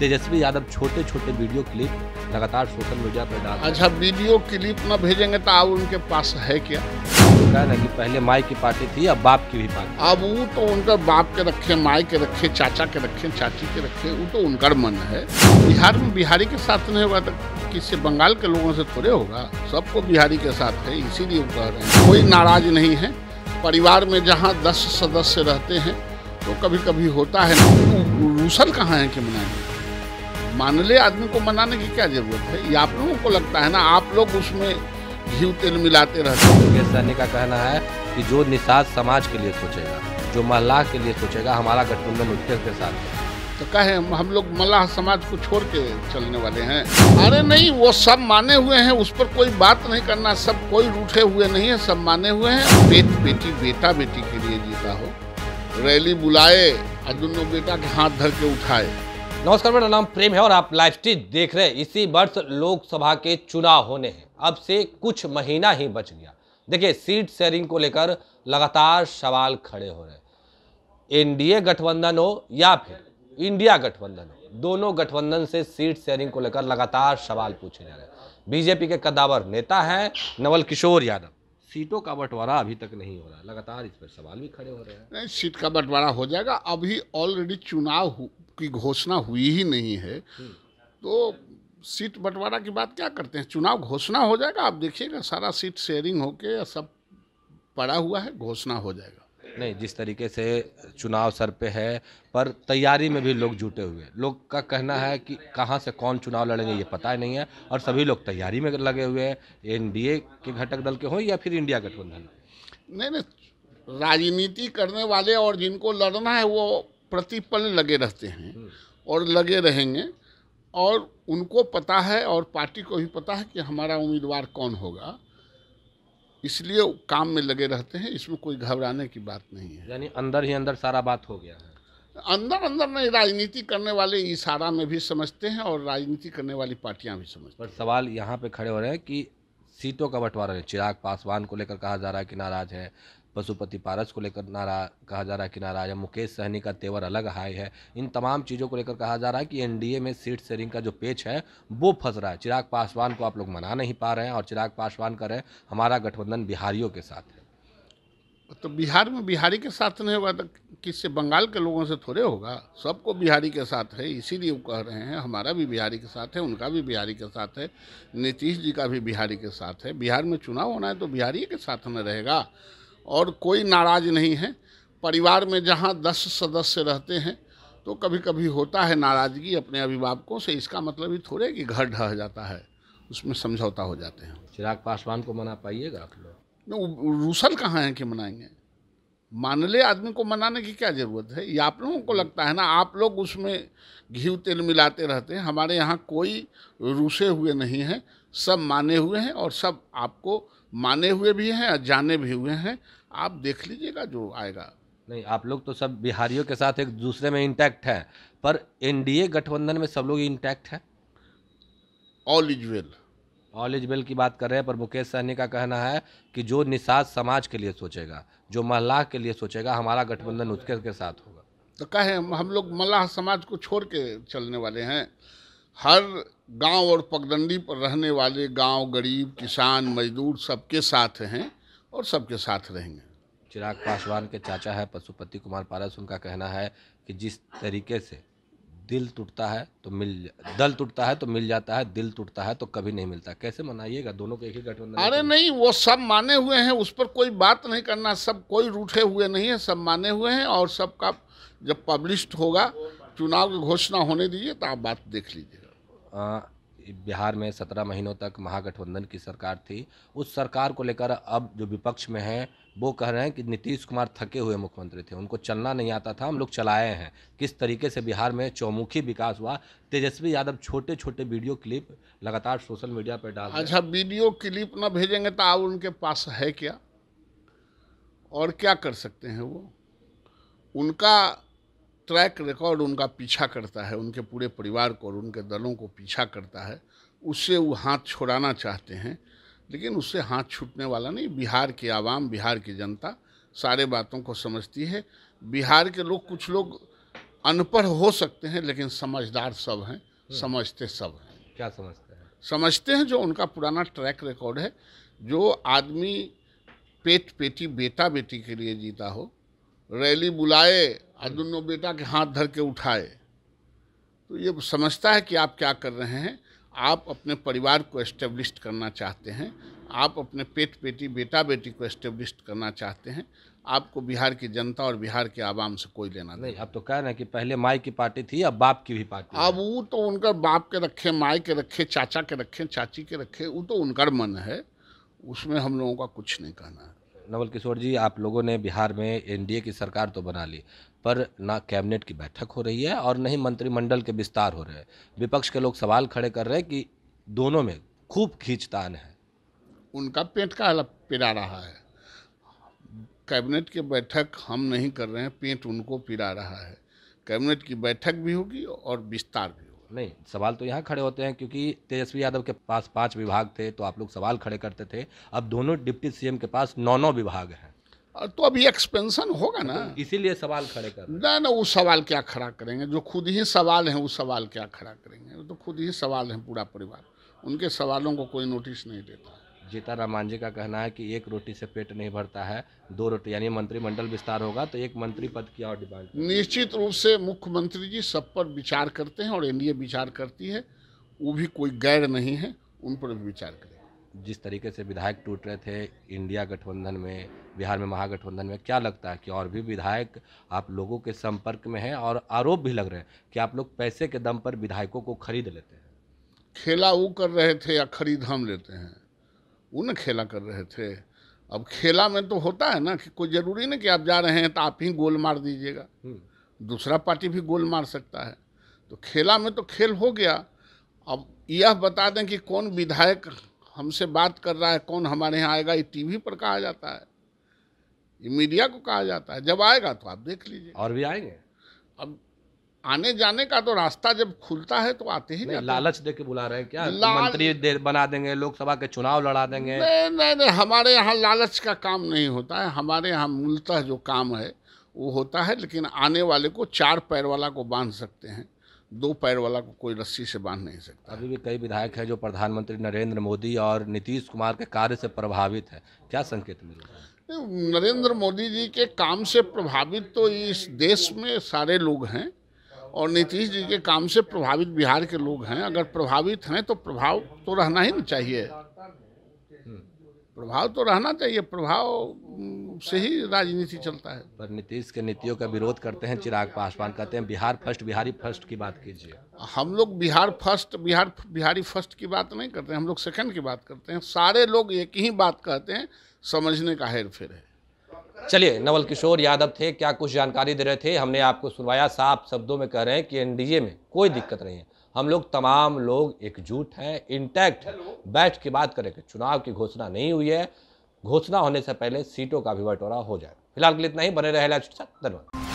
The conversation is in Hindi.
तेजस्वी यादव छोटे छोटे वीडियो क्लिप लगातार सोशल मीडिया पर डाल अच्छा वीडियो क्लिप ना भेजेंगे तो अब उनके पास है क्या कह रहे की पहले माई की पार्टी थी अब बाप की भी पार्टी अब वो तो उनका बाप के रखे माई के रखे चाचा के रखे चाची के रखे वो तो उनका मन है बिहार में बिहारी के साथ नहीं होगा तो किससे बंगाल के लोगों से थोड़े होगा सबको बिहारी के साथ है इसीलिए वो कह रहे हैं कोई नाराज नहीं है परिवार में जहाँ दस सदस्य रहते हैं तो कभी कभी होता है रूसल कहाँ है कि मनाएंगे मानले आदमी को मनाने की क्या जरूरत है ये आप लोगों को लगता है ना आप लोग उसमें घी तेल मिलाते रहते हैं योगेश सहनी का कहना है कि जो निषाद समाज के लिए सोचेगा जो मल्लाह के लिए सोचेगा हमारा गठबंधन उत्तर के साथ तो कहे हम लोग मल्लाह समाज को छोड़ के चलने वाले हैं अरे नहीं वो सब माने हुए हैं उस पर कोई बात नहीं करना सब कोई रूठे हुए नहीं है सब माने हुए हैं बेट बेटी बेटा बेटी के लिए जीता हो रैली बुलाए और दोनों बेटा के हाथ धर के उठाए नमस्कार मेरा नाम प्रेम है और आप लाइव स्ट्रीट देख रहे हैं इसी वर्ष लोकसभा के चुनाव होने हैं अब से कुछ महीना ही बच गया देखिए सीट शेयरिंग को लेकर लगातार सवाल खड़े हो रहे एनडीए गठबंधन हो या फिर इंडिया गठबंधन हो दोनों गठबंधन से सीट शेयरिंग को लेकर लगातार सवाल पूछे जा रहे हैं बीजेपी के कदावर नेता हैं नवल किशोर यादव सीटों का बंटवारा अभी तक नहीं हो रहा लगातार इस पर सवाल भी खड़े हो रहे हैं नहीं सीट का बंटवारा हो जाएगा अभी ऑलरेडी चुनाव की घोषणा हुई ही नहीं है हम्म। तो सीट बंटवारा की बात क्या करते हैं चुनाव घोषणा हो जाएगा आप देखिएगा सारा सीट शेयरिंग होके सब पड़ा हुआ है घोषणा हो जाएगा नहीं जिस तरीके से चुनाव सर पे है पर तैयारी में भी लोग जुटे हुए हैं लोग का कहना है कि कहाँ से कौन चुनाव लड़ेंगे ये पता ही नहीं है और सभी लोग तैयारी में लगे हुए हैं एन के घटक दल के हों या फिर इंडिया गठबंधन नहीं नहीं राजनीति करने वाले और जिनको लड़ना है वो प्रतिपल लगे रहते हैं हम्म। और लगे रहेंगे और उनको पता है और पार्टी को भी पता है कि हमारा उम्मीदवार कौन होगा इसलिए काम में लगे रहते हैं इसमें कोई घबराने की बात नहीं है यानी अंदर ही अंदर सारा बात हो गया है अंदर अंदर नहीं राजनीति करने वाले इशारा में भी समझते हैं और राजनीति करने वाली पार्टियां भी समझते पर सवाल यहाँ पे खड़े हो रहे हैं कि सीटों का बंटवारा है चिराग पासवान को लेकर कहा जा रहा है कि नाराज है पशुपति पारस को लेकर नारा कहा जा रहा है कि नाराजा मुकेश सहनी का तेवर अलग हाई है इन तमाम चीज़ों को लेकर कहा जा रहा है कि एनडीए में सीट शेयरिंग का जो पेच है वो फंस रहा है चिराग पासवान को आप लोग मना नहीं पा रहे हैं और चिराग पासवान कर रहे हैं हमारा गठबंधन बिहारियों के साथ है तो बिहार में बिहारी के साथ नहीं होगा तो किससे बंगाल के लोगों से थोड़े होगा सबको बिहारी के साथ है इसीलिए वो कह रहे हैं हमारा भी बिहारी के साथ है उनका भी बिहारी के साथ है नीतीश जी का भी बिहारी के साथ है बिहार में चुनाव होना है तो बिहारी के साथ में रहेगा और कोई नाराज नहीं है परिवार में जहाँ दस सदस्य रहते हैं तो कभी कभी होता है नाराज़गी अपने अभिभावकों से इसका मतलब ही थोड़े कि घर ढह जाता है उसमें समझौता हो जाते हैं चिराग पासवान को मना पाइएगा आप लोग रूसल कहाँ हैं कि मनाएंगे मानले आदमी को मनाने की क्या ज़रूरत है या आप लोगों को लगता है ना आप लोग उसमें घी तेल मिलाते रहते हैं हमारे यहाँ कोई रूसे हुए नहीं हैं सब माने हुए हैं और सब आपको माने हुए भी हैं और जाने भी हुए हैं आप देख लीजिएगा जो आएगा नहीं आप लोग तो सब बिहारियों के साथ एक दूसरे में इंटैक्ट है पर एनडीए गठबंधन में सब लोग इंटैक्ट है all is well all is well की बात कर रहे हैं पर मुकेश सहनी का कहना है कि जो निषाद समाज के लिए सोचेगा जो मल्लाह के लिए सोचेगा हमारा गठबंधन उसके के साथ होगा तो कहे हम लोग मल्लाह समाज को छोड़ के चलने वाले हैं हर गांव और पगडंडी पर रहने वाले गांव गरीब किसान मजदूर सबके साथ हैं और सबके साथ रहेंगे चिराग पासवान के चाचा है पशुपति कुमार पारस उनका कहना है कि जिस तरीके से दिल टूटता है तो मिल दल टूटता है तो मिल जाता है दिल टूटता है तो कभी नहीं मिलता कैसे मनाइएगा दोनों के एक ही गठबंधन अरे तो- नहीं वो सब माने हुए हैं उस पर कोई बात नहीं करना सब कोई रूठे हुए नहीं है सब माने हुए हैं और सबका जब पब्लिश होगा चुनाव की घोषणा होने दीजिए तो आप बात देख लीजिएगा बिहार में सत्रह महीनों तक महागठबंधन की सरकार थी उस सरकार को लेकर अब जो विपक्ष में हैं वो कह रहे हैं कि नीतीश कुमार थके हुए मुख्यमंत्री थे उनको चलना नहीं आता था हम लोग चलाए हैं किस तरीके से बिहार में चौमुखी विकास हुआ तेजस्वी यादव छोटे छोटे वीडियो क्लिप लगातार सोशल मीडिया पर डाल अच्छा वीडियो क्लिप ना भेजेंगे तो आप उनके पास है क्या और क्या कर सकते हैं वो उनका ट्रैक रिकॉर्ड उनका पीछा करता है उनके पूरे परिवार को और उनके दलों को पीछा करता है उससे वो हाथ छुड़ाना चाहते हैं लेकिन उससे हाथ छूटने वाला नहीं बिहार के आवाम बिहार की जनता सारे बातों को समझती है बिहार के लोग कुछ लोग अनपढ़ हो सकते हैं लेकिन समझदार सब हैं हम्म। समझते सब हैं क्या समझते हैं समझते हैं जो उनका पुराना ट्रैक रिकॉर्ड है जो आदमी पेट पेटी बेटा बेटी के लिए जीता हो रैली बुलाए और हम्म। दोनों बेटा के हाथ धर के उठाए तो ये समझता है कि आप क्या कर रहे हैं आप अपने परिवार को एस्टेब्लिश करना चाहते हैं आप अपने पेट पेटी बेटा बेटी को एस्टेब्लिश करना चाहते हैं आपको बिहार की जनता और बिहार के आवाम से कोई लेना नहीं आप तो कह रहे हैं कि पहले माई की पार्टी थी अब बाप की भी पार्टी अब वो तो उनका बाप के रखे माई के रखे चाचा के रखे चाची के रखे वो तो उनका मन है उसमें हम लोगों का कुछ नहीं कहना है नवल किशोर जी आप लोगों ने बिहार में एनडीए की सरकार तो बना ली पर ना कैबिनेट की बैठक हो रही है और न ही मंत्रिमंडल के विस्तार हो रहे हैं विपक्ष के लोग सवाल खड़े कर रहे हैं कि दोनों में खूब खींचतान है उनका पेट का हलप पिरा रहा है कैबिनेट की बैठक हम नहीं कर रहे हैं पेट उनको पिरा रहा है कैबिनेट की बैठक भी होगी और विस्तार भी नहीं सवाल तो यहाँ खड़े होते हैं क्योंकि तेजस्वी यादव के पास पाँच विभाग थे तो आप लोग सवाल खड़े करते थे अब दोनों डिप्टी सीएम के पास नौ नौ विभाग हैं तो अभी एक्सपेंशन होगा ना तो इसीलिए सवाल खड़े कर ना ना वो सवाल क्या खड़ा करेंगे जो खुद ही सवाल हैं वो सवाल क्या खड़ा करेंगे वो तो खुद ही सवाल हैं पूरा परिवार उनके सवालों को कोई नोटिस नहीं देता जीताराम मांझी का कहना है कि एक रोटी से पेट नहीं भरता है दो रोटी यानी मंत्रिमंडल विस्तार होगा तो एक मंत्री पद की और डिमांड निश्चित रूप से मुख्यमंत्री जी सब पर विचार करते हैं और एनडीए विचार करती है वो भी कोई गैर नहीं है उन पर भी विचार करें जिस तरीके से विधायक टूट रहे थे इंडिया गठबंधन में बिहार में महागठबंधन में क्या लगता है कि और भी विधायक आप लोगों के संपर्क में हैं और आरोप भी लग रहे हैं कि आप लोग पैसे के दम पर विधायकों को खरीद लेते हैं खेला वो कर रहे थे या खरीद हम लेते हैं उन खेला कर रहे थे अब खेला में तो होता है ना कि कोई ज़रूरी नहीं कि आप जा रहे हैं तो आप ही गोल मार दीजिएगा हम्म। दूसरा पार्टी भी गोल मार सकता है तो खेला में तो खेल हो गया अब यह बता दें कि कौन विधायक हमसे बात कर रहा है कौन हमारे यहाँ आएगा ये टीवी पर कहा जाता है ये मीडिया को कहा जाता है जब आएगा तो आप देख लीजिए और भी आएंगे अब आने जाने का तो रास्ता जब खुलता है तो आते ही नहीं, नहीं लालच दे के बुला रहे हैं क्या लाल... मंत्री दे, बना देंगे लोकसभा के चुनाव लड़ा देंगे नहीं नहीं नहीं हमारे यहाँ लालच का काम नहीं होता है हमारे यहाँ मूलतः जो काम है वो होता है लेकिन आने वाले को चार पैर वाला को बांध सकते हैं दो पैर वाला को कोई रस्सी से बांध नहीं सकता अभी भी कई विधायक हैं जो प्रधानमंत्री नरेंद्र मोदी और नीतीश कुमार के कार्य से प्रभावित है क्या संकेत मिल रहा है नरेंद्र मोदी जी के काम से प्रभावित तो इस देश में सारे लोग हैं और नीतीश जी के काम से प्रभावित बिहार के लोग हैं अगर प्रभावित हैं तो प्रभाव तो रहना ही ना चाहिए प्रभाव तो रहना चाहिए प्रभाव से ही राजनीति चलता है पर नीतीश के नीतियों का विरोध करते हैं चिराग पासवान कहते हैं बिहार फर्स्ट बिहारी फर्स्ट की बात कीजिए हम लोग बिहार फर्स्ट बिहार बिहारी फर्स्ट की बात नहीं करते हम लोग सेकंड की बात करते हैं सारे लोग एक ही बात कहते हैं समझने का हेर फेर है चलिए नवल किशोर यादव थे क्या कुछ जानकारी दे रहे थे हमने आपको सुनवाया साफ शब्दों में कह रहे हैं कि एनडीए में कोई दिक्कत नहीं है हम लोग तमाम लोग एकजुट हैं इंटैक्ट बैठ के बात करेंगे चुनाव की घोषणा नहीं हुई है घोषणा होने से पहले सीटों का भी बंटवारा हो जाए फिलहाल के लिए इतना ही बने रहे धन्यवाद